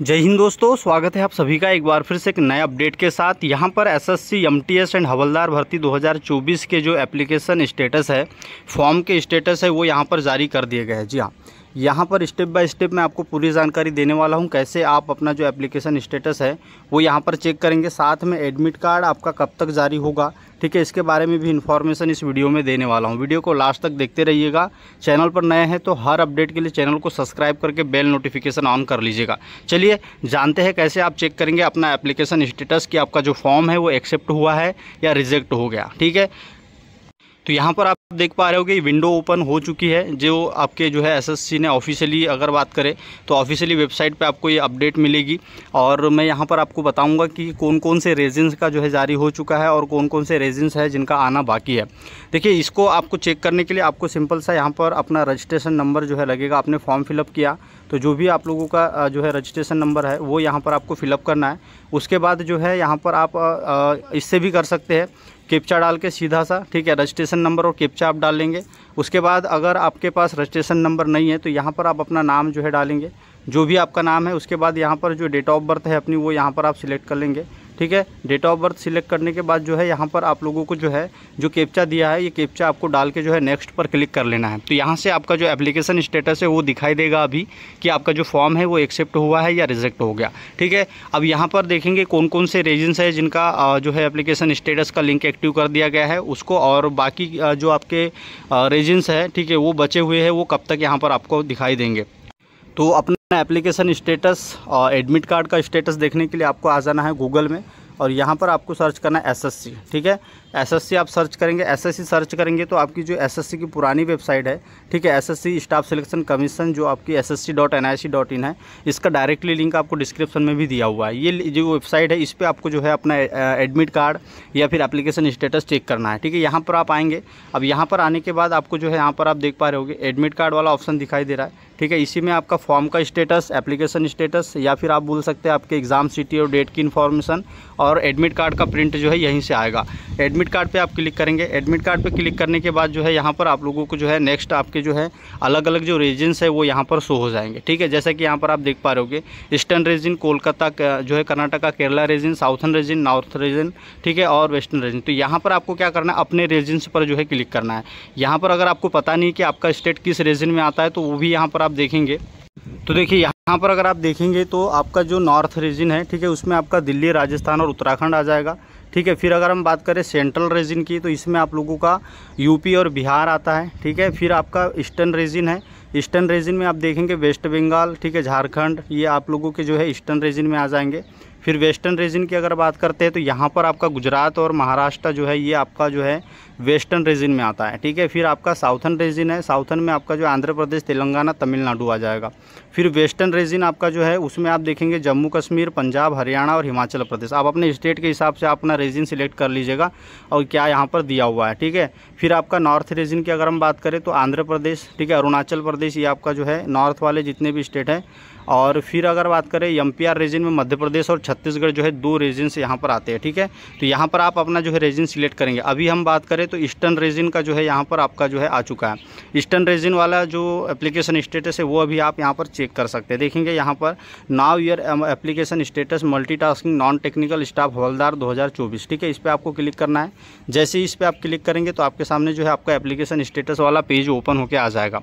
जय हिंद दोस्तों स्वागत है आप सभी का एक बार फिर से एक नए अपडेट के साथ यहां पर एसएससी एमटीएस एंड हवलदार भर्ती 2024 के जो एप्लीकेशन स्टेटस है फॉर्म के स्टेटस है वो यहां पर जारी कर दिए गए हैं जी हाँ यहाँ पर स्टेप बाय स्टेप मैं आपको पूरी जानकारी देने वाला हूँ कैसे आप अपना जो एप्लीकेशन स्टेटस है वो यहाँ पर चेक करेंगे साथ में एडमिट कार्ड आपका कब तक जारी होगा ठीक है इसके बारे में भी इन्फॉर्मेशन इस वीडियो में देने वाला हूँ वीडियो को लास्ट तक देखते रहिएगा चैनल पर नए हैं तो हर अपडेट के लिए चैनल को सब्सक्राइब करके बेल नोटिफिकेशन ऑन कर लीजिएगा चलिए जानते हैं कैसे आप चेक करेंगे अपना एप्लीकेशन स्टेटस कि आपका जो फॉर्म है वो एक्सेप्ट हुआ है या रिजेक्ट हो गया ठीक है तो यहाँ पर आप देख पा रहे हो कि विंडो ओपन हो चुकी है जो आपके जो है एसएससी ने ऑफिशियली अगर बात करें तो ऑफिशियली वेबसाइट पे आपको ये अपडेट मिलेगी और मैं यहाँ पर आपको बताऊँगा कि कौन कौन से रेजिन्स का जो है जारी हो चुका है और कौन कौन से रेजिन्स है जिनका आना बाकी है देखिए इसको आपको चेक करने के लिए आपको सिंपल सा यहाँ पर अपना रजिस्ट्रेशन नंबर जो है लगेगा आपने फॉर्म फिलअप किया तो जो भी आप लोगों का जो है रजिस्ट्रेशन नंबर है वो यहाँ पर आपको फिलअप करना है उसके बाद जो है यहाँ पर आप इससे भी कर सकते हैं केपचा डाल के सीधा सा ठीक है रजिस्ट्रेशन नंबर और केपचा आप डाल लेंगे उसके बाद अगर आपके पास रजिस्ट्रेशन नंबर नहीं है तो यहाँ पर आप अपना नाम जो है डालेंगे जो भी आपका नाम है उसके बाद यहाँ पर जो डेट ऑफ बर्थ है अपनी वो यहाँ पर आप सिलेक्ट कर लेंगे ठीक है डेट ऑफ बर्थ सिलेक्ट करने के बाद जो है यहाँ पर आप लोगों को जो है जो कैप्चा दिया है ये कैप्चा आपको डाल के जो है नेक्स्ट पर क्लिक कर लेना है तो यहाँ से आपका जो एप्लीकेशन स्टेटस है वो दिखाई देगा अभी कि आपका जो फॉर्म है वो एक्सेप्ट हुआ है या रिजेक्ट हो गया ठीक है अब यहाँ पर देखेंगे कौन कौन से रीजन्स है जिनका जो है एप्लीकेशन स्टेटस का लिंक एक्टिव कर दिया गया है उसको और बाकी जो आपके रीजन्स है ठीक है वो बचे हुए हैं वो कब तक यहाँ पर आपको दिखाई देंगे तो अपना एप्लीकेशन स्टेटस और एडमिट कार्ड का स्टेटस देखने के लिए आपको आ जाना है गूगल में और यहाँ पर आपको सर्च करना है एस ठीक है एसएससी आप सर्च करेंगे एसएससी सर्च करेंगे तो आपकी जो एसएससी की पुरानी वेबसाइट है ठीक है एसएससी स्टाफ सिलेक्शन कमीशन जो आपकी ssc.nic.in है इसका डायरेक्टली लिंक आपको डिस्क्रिप्शन में भी दिया हुआ है ये जो वेबसाइट है इस पर आपको जो है अपना एडमिट कार्ड या फिर एप्लीकेशन स्टेटस चेक करना है ठीक है यहाँ पर आप आएँगे अब यहाँ पर आने के बाद आपको जो है यहाँ पर आप देख पा रहे होगे एडमिट कार्ड वाला ऑप्शन दिखाई दे रहा है ठीक है इसी में आपका फॉर्म का स्टेटस एप्लीकेशन स्टेटस या फिर आप बोल सकते हैं आपके एग्ज़ाम सिटी और डेट की इन्फॉर्मेशन और एडमिट कार्ड का प्रिंट जो है यहीं से आएगा एडमिट कार्ड पे आप क्लिक करेंगे एडमिट कार्ड पे क्लिक करने के बाद जो है यहाँ पर आप लोगों को जो है नेक्स्ट आपके जो है अलग अलग जो रीजन्स है वो यहाँ पर शो हो जाएंगे ठीक है जैसे कि यहाँ पर आप देख पा रहे होगे ईस्टर्न रीजन कोलकाता जो है Karnataka Kerala region southern region north region ठीक है और वेस्टर्न रीजन तो यहाँ पर आपको क्या करना है अपने रीजन्स पर जो है क्लिक करना है यहाँ पर अगर आपको पता नहीं कि आपका स्टेट किस रीजन में आता है तो वो भी यहाँ पर आप देखेंगे तो देखिए यहाँ पर अगर आप देखेंगे तो आपका जो नॉर्थ रीजन है ठीक है उसमें आपका दिल्ली राजस्थान और उत्तराखंड आ जाएगा ठीक है फिर अगर हम बात करें सेंट्रल रीजन की तो इसमें आप लोगों का यूपी और बिहार आता है ठीक है फिर आपका ईस्टर्न रीजन है ईस्टर्न रीजन में आप देखेंगे वेस्ट बंगाल ठीक है झारखंड ये आप लोगों के जो है ईस्टर्न रीजन में आ जाएंगे फिर वेस्टर्न रीजन की अगर बात करते हैं तो यहाँ पर आपका गुजरात और महाराष्ट्र जो है ये आपका जो है वेस्टर्न रीजन में आता है ठीक है फिर आपका साउथर्न रीजन है साउथर्न में आपका जो आंध्र प्रदेश तेलंगाना तमिलनाडु आ जाएगा फिर वेस्टर्न रीजन आपका जो है उसमें आप देखेंगे जम्मू कश्मीर पंजाब हरियाणा और हिमाचल प्रदेश आप अपने स्टेट के हिसाब से अपना रीजन सिलेक्ट कर लीजिएगा और क्या यहाँ पर दिया हुआ है ठीक है फिर आपका नॉर्थ रीजन की अगर हम बात करें तो आंध्र प्रदेश ठीक है अरुणाचल प्रदेश ये आपका जो है नॉर्थ वाले जितने भी स्टेट हैं और फिर अगर बात करें एम रीजन में मध्य प्रदेश और छत्तीसगढ़ जो है दो रीजन से यहाँ पर आते हैं ठीक है तो यहाँ पर आप अपना जो है रीजन सिलेक्ट करेंगे अभी हम बात करें तो ईस्टर्न रीजन का जो है यहाँ पर आपका जो है आ चुका है ईस्टर्न रीजन वाला जो एप्लीकेशन स्टेटस है वो अभी आप यहाँ पर चेक कर सकते हैं देखेंगे यहाँ पर नाव year application status multi non technical staff हवलदार दो चौबीस ठीक है इस पर आपको क्लिक करना है जैसे ही इस पर आप क्लिक करेंगे तो आपके सामने जो है आपका एप्लीकेशन स्टेटस वाला पेज ओपन होकर आ जाएगा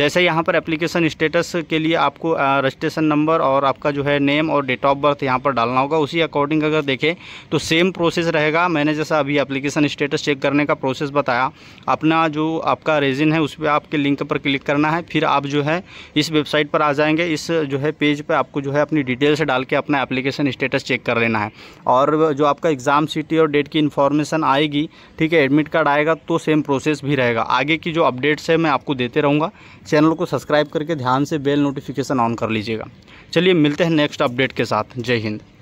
जैसे यहाँ पर एप्लीकेशन स्टेटस के लिए आपको रजिस्ट्रेशन नंबर और आपका जो है नेम और डेट ऑफ बर्थ यहाँ पर डालना होगा उसी अकॉर्डिंग अगर देखें तो सेम प्रोसेस रहेगा मैंने जैसा अभी एप्लीकेशन स्टेटस चेक करने का प्रोसेस बताया अपना जो आपका रेजिन है उस पर आपके लिंक पर क्लिक करना है फिर आप जो है इस वेबसाइट पर आ जाएंगे इस जो है पेज पर आपको जो है अपनी डिटेल्स डाल के अपना एप्लीकेशन स्टेटस चेक कर लेना है और जो आपका एग्ज़ाम सिटी और डेट की इन्फॉर्मेशन आएगी ठीक है एडमिट कार्ड आएगा तो सेम प्रोसेस भी रहेगा आगे की जो अपडेट्स है मैं आपको देते रहूँगा चैनल को सब्सक्राइब करके ध्यान से बेल नोटिफिकेशन ऑन कर लीजिएगा चलिए मिलते हैं नेक्स्ट अपडेट के साथ जय हिंद